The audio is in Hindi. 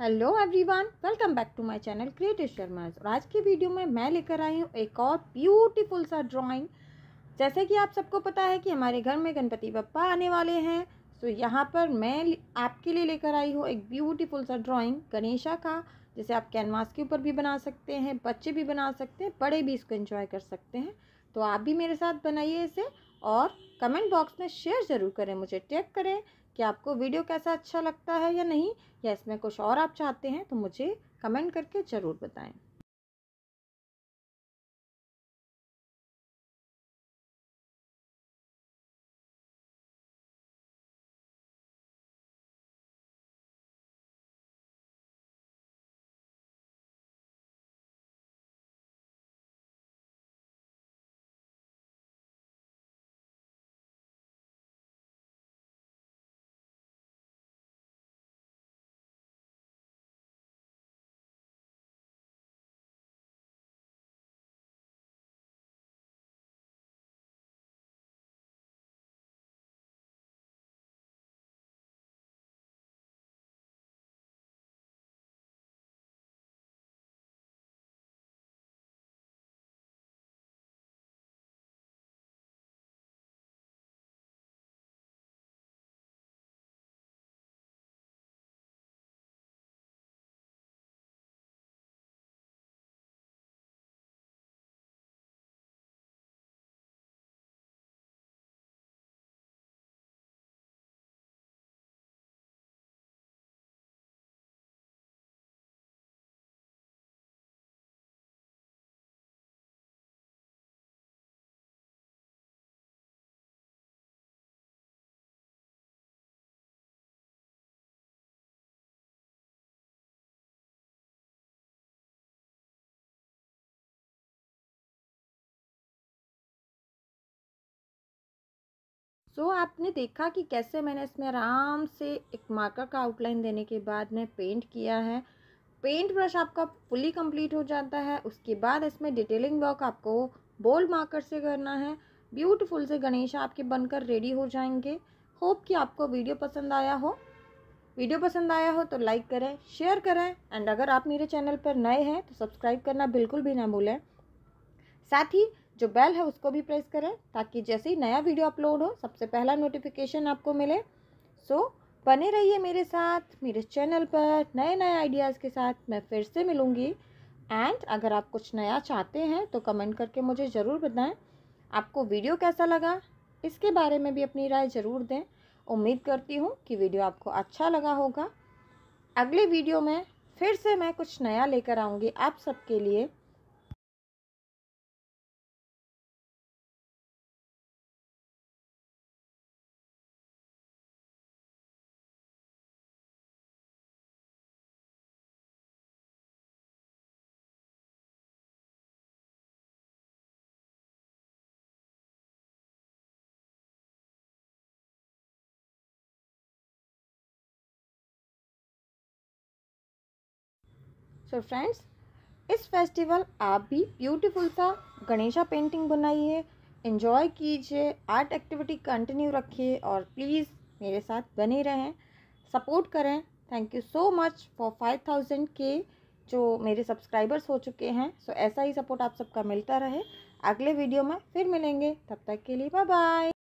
hello everyone welcome back to my channel creative Sharma और आज की वीडियो में मैं लेकर आई हूँ एक और ब्यूटीफुल सा ड्राइंग जैसे कि आप सबको पता है कि हमारे घर में गणपति बप्पा आने वाले हैं तो यहाँ पर मैं आपके लिए लेकर आई हूँ एक ब्यूटीफुल सा ड्राइंग गणेशा का जैसे आप कैनवास के ऊपर भी बना सकते हैं बच्चे भी बना सकते हैं बड़े भी इसको इंजॉय कर सकते हैं तो आप भी मेरे साथ बनाइए इसे और कमेंट बॉक्स में शेयर ज़रूर करें मुझे टैग करें कि आपको वीडियो कैसा अच्छा लगता है या नहीं या इसमें कुछ और आप चाहते हैं तो मुझे कमेंट करके ज़रूर बताएं सो तो so, आपने देखा कि कैसे मैंने इसमें आराम से एक मार्कर का आउटलाइन देने के बाद में पेंट किया है पेंट ब्रश आपका फुली कंप्लीट हो जाता है उसके बाद इसमें डिटेलिंग वर्क आपको बोल मार्कर से करना है ब्यूटीफुल से गणेश आपके बनकर रेडी हो जाएंगे होप कि आपको वीडियो पसंद आया हो वीडियो पसंद आया हो तो लाइक करें शेयर करें एंड अगर आप मेरे चैनल पर नए हैं तो सब्सक्राइब करना बिल्कुल भी ना भूलें साथ ही जो बेल है उसको भी प्रेस करें ताकि जैसे ही नया वीडियो अपलोड हो सबसे पहला नोटिफिकेशन आपको मिले सो बने रहिए मेरे साथ मेरे चैनल पर नए नए आइडियाज़ के साथ मैं फिर से मिलूँगी एंड अगर आप कुछ नया चाहते हैं तो कमेंट करके मुझे ज़रूर बताएं आपको वीडियो कैसा लगा इसके बारे में भी अपनी राय ज़रूर दें उम्मीद करती हूँ कि वीडियो आपको अच्छा लगा होगा अगले वीडियो में फिर से मैं कुछ नया लेकर आऊँगी आप सबके लिए सो फ्रेंड्स इस फेस्टिवल आप भी ब्यूटीफुल सा गणेशा पेंटिंग बनाइए इन्जॉय कीजिए आर्ट एक्टिविटी कंटिन्यू रखिए और प्लीज़ मेरे साथ बने रहें सपोर्ट करें thank you so much for five thousand के जो मेरे सब्सक्राइबर्स हो चुके हैं सो ऐसा ही सपोर्ट आप सबका मिलता रहे अगले वीडियो में फिर मिलेंगे तब तक के लिए बाय बाय